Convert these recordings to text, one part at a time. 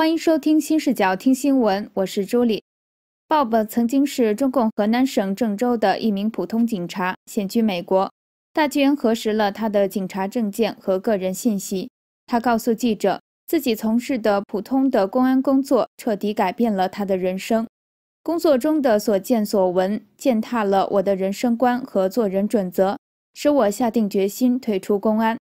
欢迎收听新视角听新闻，我是朱莉。Bob 曾经是中共河南省郑州的一名普通警察，现居美国。大军核实了他的警察证件和个人信息。他告诉记者，自己从事的普通的公安工作彻底改变了他的人生。工作中的所见所闻践踏了我的人生观和做人准则，使我下定决心退出公安。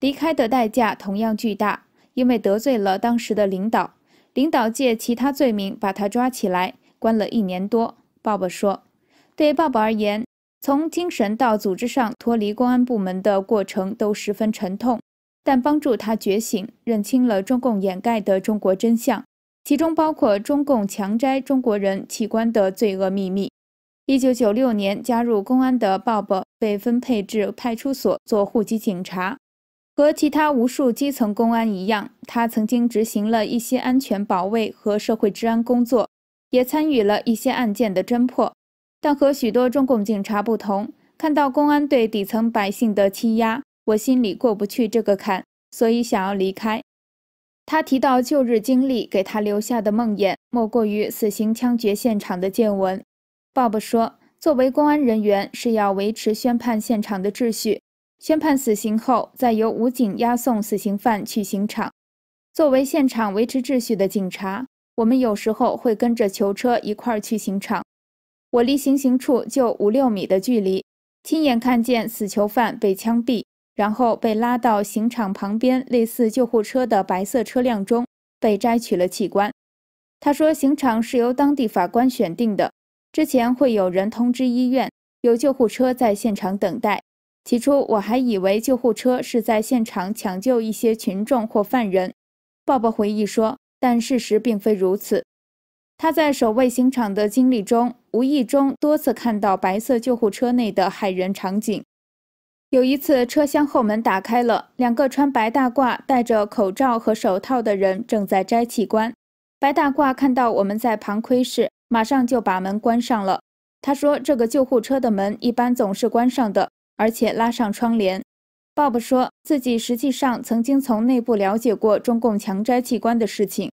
离开的代价同样巨大，因为得罪了当时的领导。领导借其他罪名把他抓起来，关了一年多。鲍勃说：“对鲍勃而言，从精神到组织上脱离公安部门的过程都十分沉痛，但帮助他觉醒，认清了中共掩盖的中国真相，其中包括中共强摘中国人器官的罪恶秘密。”一九九六年加入公安的鲍勃被分配至派出所做户籍警察。和其他无数基层公安一样，他曾经执行了一些安全保卫和社会治安工作，也参与了一些案件的侦破。但和许多中共警察不同，看到公安对底层百姓的欺压，我心里过不去这个坎，所以想要离开。他提到旧日经历给他留下的梦魇，莫过于死刑枪决现场的见闻。Bob 说，作为公安人员，是要维持宣判现场的秩序。宣判死刑后，再由武警押送死刑犯去刑场。作为现场维持秩序的警察，我们有时候会跟着囚车一块儿去刑场。我离行刑处就五六米的距离，亲眼看见死囚犯被枪毙，然后被拉到刑场旁边类似救护车的白色车辆中，被摘取了器官。他说，刑场是由当地法官选定的，之前会有人通知医院，有救护车在现场等待。起初我还以为救护车是在现场抢救一些群众或犯人，鲍勃回忆说，但事实并非如此。他在守卫刑场的经历中，无意中多次看到白色救护车内的骇人场景。有一次，车厢后门打开了，两个穿白大褂、戴着口罩和手套的人正在摘器官。白大褂看到我们在旁窥视，马上就把门关上了。他说，这个救护车的门一般总是关上的。而且拉上窗帘。鲍勃说自己实际上曾经从内部了解过中共强摘器官的事情。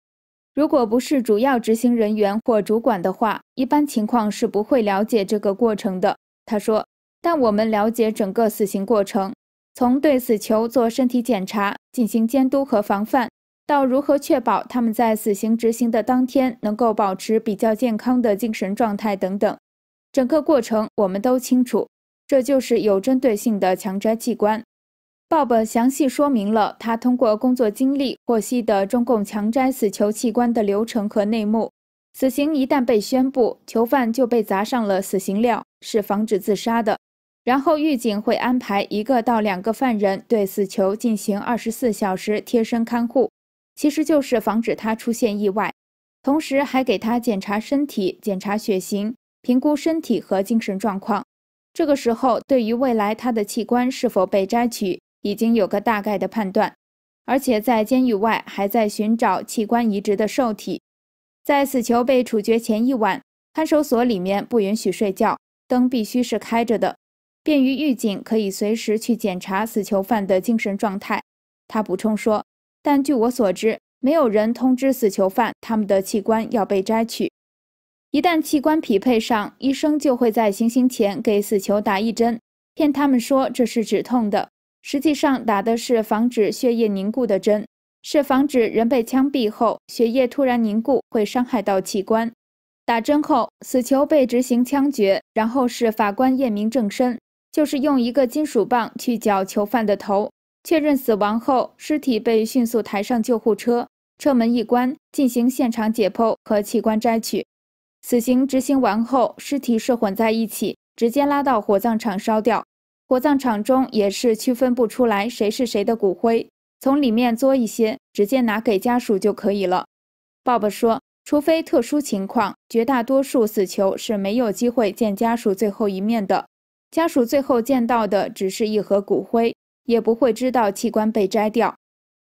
如果不是主要执行人员或主管的话，一般情况是不会了解这个过程的。他说：“但我们了解整个死刑过程，从对死囚做身体检查、进行监督和防范，到如何确保他们在死刑执行的当天能够保持比较健康的精神状态等等，整个过程我们都清楚。”这就是有针对性的强摘器官。Bob 详细说明了他通过工作经历获悉的中共强摘死囚器官的流程和内幕。死刑一旦被宣布，囚犯就被砸上了死刑镣，是防止自杀的。然后狱警会安排一个到两个犯人对死囚进行二十四小时贴身看护，其实就是防止他出现意外，同时还给他检查身体、检查血型、评估身体和精神状况。这个时候，对于未来他的器官是否被摘取，已经有个大概的判断。而且在监狱外还在寻找器官移植的受体。在死囚被处决前一晚，看守所里面不允许睡觉，灯必须是开着的，便于狱警可以随时去检查死囚犯的精神状态。他补充说：“但据我所知，没有人通知死囚犯他们的器官要被摘取。”一旦器官匹配上，医生就会在行刑前给死囚打一针，骗他们说这是止痛的，实际上打的是防止血液凝固的针，是防止人被枪毙后血液突然凝固会伤害到器官。打针后，死囚被执行枪决，然后是法官验明正身，就是用一个金属棒去搅囚犯的头，确认死亡后，尸体被迅速抬上救护车，车门一关，进行现场解剖和器官摘取。死刑执行完后，尸体是混在一起，直接拉到火葬场烧掉。火葬场中也是区分不出来谁是谁的骨灰，从里面嘬一些，直接拿给家属就可以了。鲍勃说，除非特殊情况，绝大多数死囚是没有机会见家属最后一面的。家属最后见到的只是一盒骨灰，也不会知道器官被摘掉。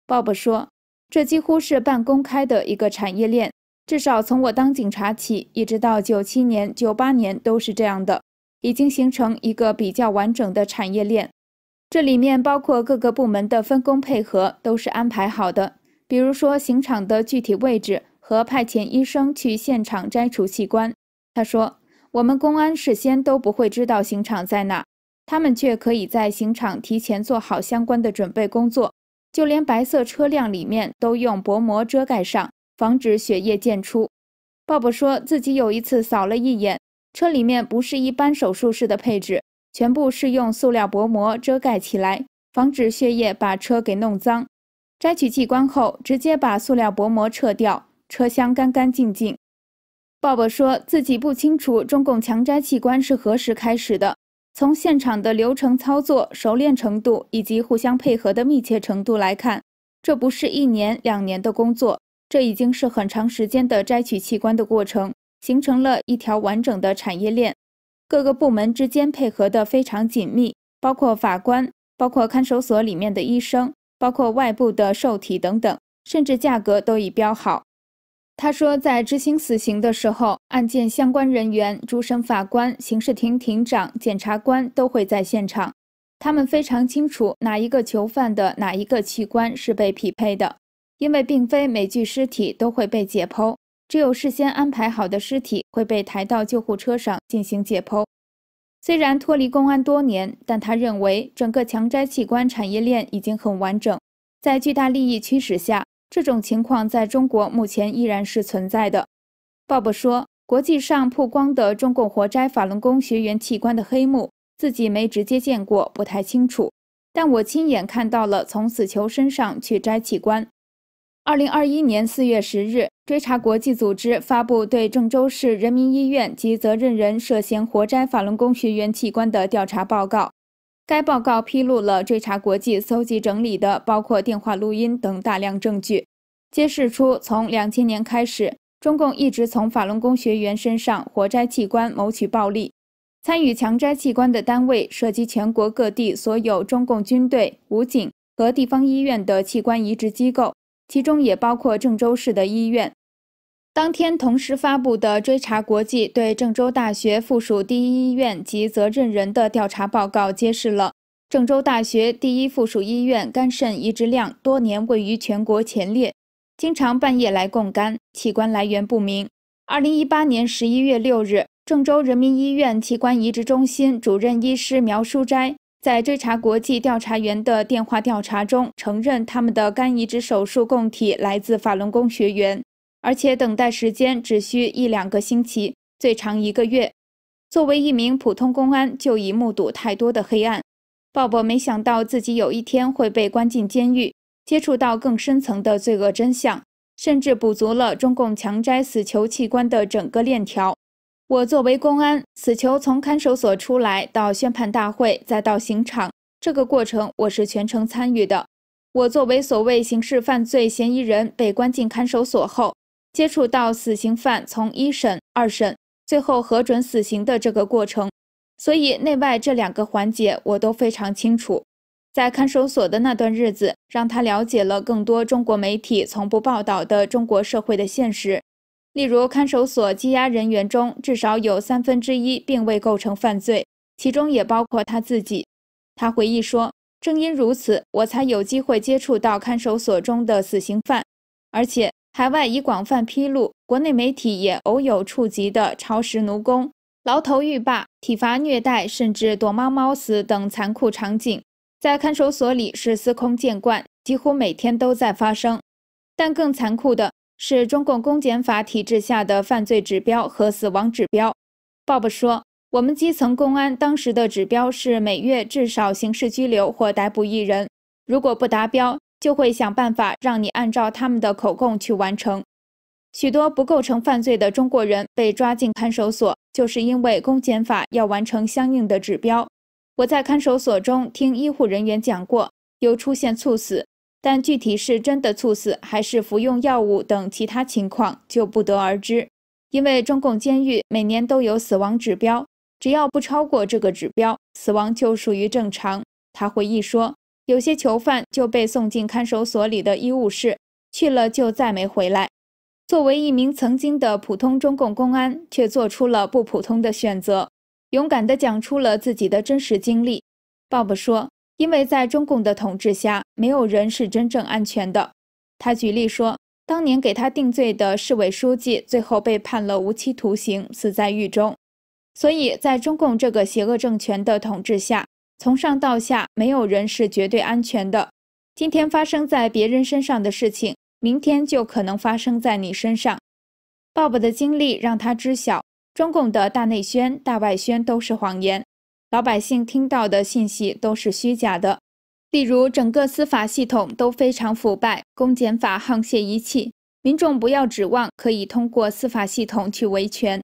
鲍勃说，这几乎是半公开的一个产业链。至少从我当警察起，一直到九七年、九八年都是这样的，已经形成一个比较完整的产业链。这里面包括各个部门的分工配合都是安排好的，比如说刑场的具体位置和派遣医生去现场摘除器官。他说，我们公安事先都不会知道刑场在哪，他们却可以在刑场提前做好相关的准备工作，就连白色车辆里面都用薄膜遮盖上。防止血液溅出。鲍勃说自己有一次扫了一眼车里面，不是一般手术室的配置，全部是用塑料薄膜遮盖起来，防止血液把车给弄脏。摘取器官后，直接把塑料薄膜撤掉，车厢干干净净。鲍勃说自己不清楚中共强摘器官是何时开始的，从现场的流程操作熟练程度以及互相配合的密切程度来看，这不是一年两年的工作。这已经是很长时间的摘取器官的过程，形成了一条完整的产业链，各个部门之间配合的非常紧密，包括法官，包括看守所里面的医生，包括外部的受体等等，甚至价格都已标好。他说，在执行死刑的时候，案件相关人员、主审法官、刑事庭庭长、检察官都会在现场，他们非常清楚哪一个囚犯的哪一个器官是被匹配的。因为并非每具尸体都会被解剖，只有事先安排好的尸体会被抬到救护车上进行解剖。虽然脱离公安多年，但他认为整个强摘器官产业链已经很完整。在巨大利益驱使下，这种情况在中国目前依然是存在的。鲍勃说：“国际上曝光的中共活摘法轮功学员器官的黑幕，自己没直接见过，不太清楚。但我亲眼看到了从死囚身上去摘器官。”二零二一年四月十日，追查国际组织发布对郑州市人民医院及责任人涉嫌活摘法轮功学员器官的调查报告。该报告披露了追查国际搜集整理的包括电话录音等大量证据，揭示出从两千年开始，中共一直从法轮功学员身上活摘器官谋取暴利。参与强摘器官的单位涉及全国各地所有中共军队、武警和地方医院的器官移植机构。其中也包括郑州市的医院。当天同时发布的追查国际对郑州大学附属第一医院及责任人的调查报告，揭示了郑州大学第一附属医院肝肾移植量多年位于全国前列，经常半夜来供肝，器官来源不明。二零一八年十一月六日，郑州人民医院器官移植中心主任医师苗书斋。在追查国际调查员的电话调查中，承认他们的肝移植手术供体来自法轮功学员，而且等待时间只需一两个星期，最长一个月。作为一名普通公安，就已目睹太多的黑暗。鲍勃没想到自己有一天会被关进监狱，接触到更深层的罪恶真相，甚至补足了中共强摘死囚器官的整个链条。我作为公安，死囚从看守所出来到宣判大会，再到刑场，这个过程我是全程参与的。我作为所谓刑事犯罪嫌疑人被关进看守所后，接触到死刑犯从一审、二审，最后核准死刑的这个过程，所以内外这两个环节我都非常清楚。在看守所的那段日子，让他了解了更多中国媒体从不报道的中国社会的现实。例如，看守所羁押人员中至少有三分之一并未构成犯罪，其中也包括他自己。他回忆说：“正因如此，我才有机会接触到看守所中的死刑犯。而且，海外已广泛披露，国内媒体也偶有触及的超时奴工、牢头狱霸、体罚虐待，甚至躲猫猫死等残酷场景，在看守所里是司空见惯，几乎每天都在发生。但更残酷的……”是中共公检法体制下的犯罪指标和死亡指标。鲍勃说：“我们基层公安当时的指标是每月至少刑事拘留或逮捕一人，如果不达标，就会想办法让你按照他们的口供去完成。许多不构成犯罪的中国人被抓进看守所，就是因为公检法要完成相应的指标。我在看守所中听医护人员讲过，有出现猝死。”但具体是真的猝死，还是服用药物等其他情况，就不得而知。因为中共监狱每年都有死亡指标，只要不超过这个指标，死亡就属于正常。他回忆说，有些囚犯就被送进看守所里的医务室，去了就再没回来。作为一名曾经的普通中共公安，却做出了不普通的选择，勇敢地讲出了自己的真实经历。鲍勃说。因为在中共的统治下，没有人是真正安全的。他举例说，当年给他定罪的市委书记，最后被判了无期徒刑，死在狱中。所以在中共这个邪恶政权的统治下，从上到下，没有人是绝对安全的。今天发生在别人身上的事情，明天就可能发生在你身上。鲍勃的经历让他知晓，中共的大内宣、大外宣都是谎言。老百姓听到的信息都是虚假的，例如整个司法系统都非常腐败，公检法沆瀣一气，民众不要指望可以通过司法系统去维权。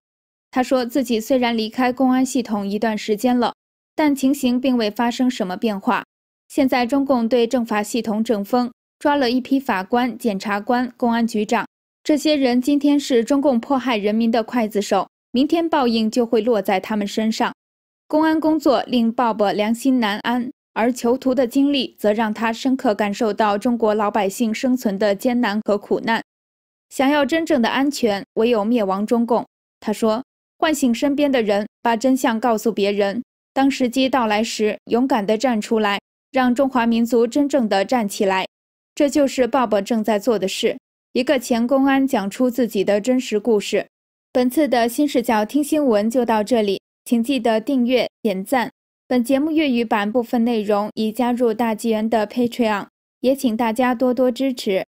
他说自己虽然离开公安系统一段时间了，但情形并未发生什么变化。现在中共对政法系统整风，抓了一批法官、检察官、公安局长，这些人今天是中共迫害人民的刽子手，明天报应就会落在他们身上。公安工作令鲍勃良心难安，而囚徒的经历则让他深刻感受到中国老百姓生存的艰难和苦难。想要真正的安全，唯有灭亡中共。他说：“唤醒身边的人，把真相告诉别人，当时机到来时，勇敢地站出来，让中华民族真正的站起来。”这就是鲍勃正在做的事。一个前公安讲出自己的真实故事。本次的新视角听新闻就到这里。请记得订阅、点赞。本节目粤语版部分内容已加入大纪元的 Patreon，也请大家多多支持。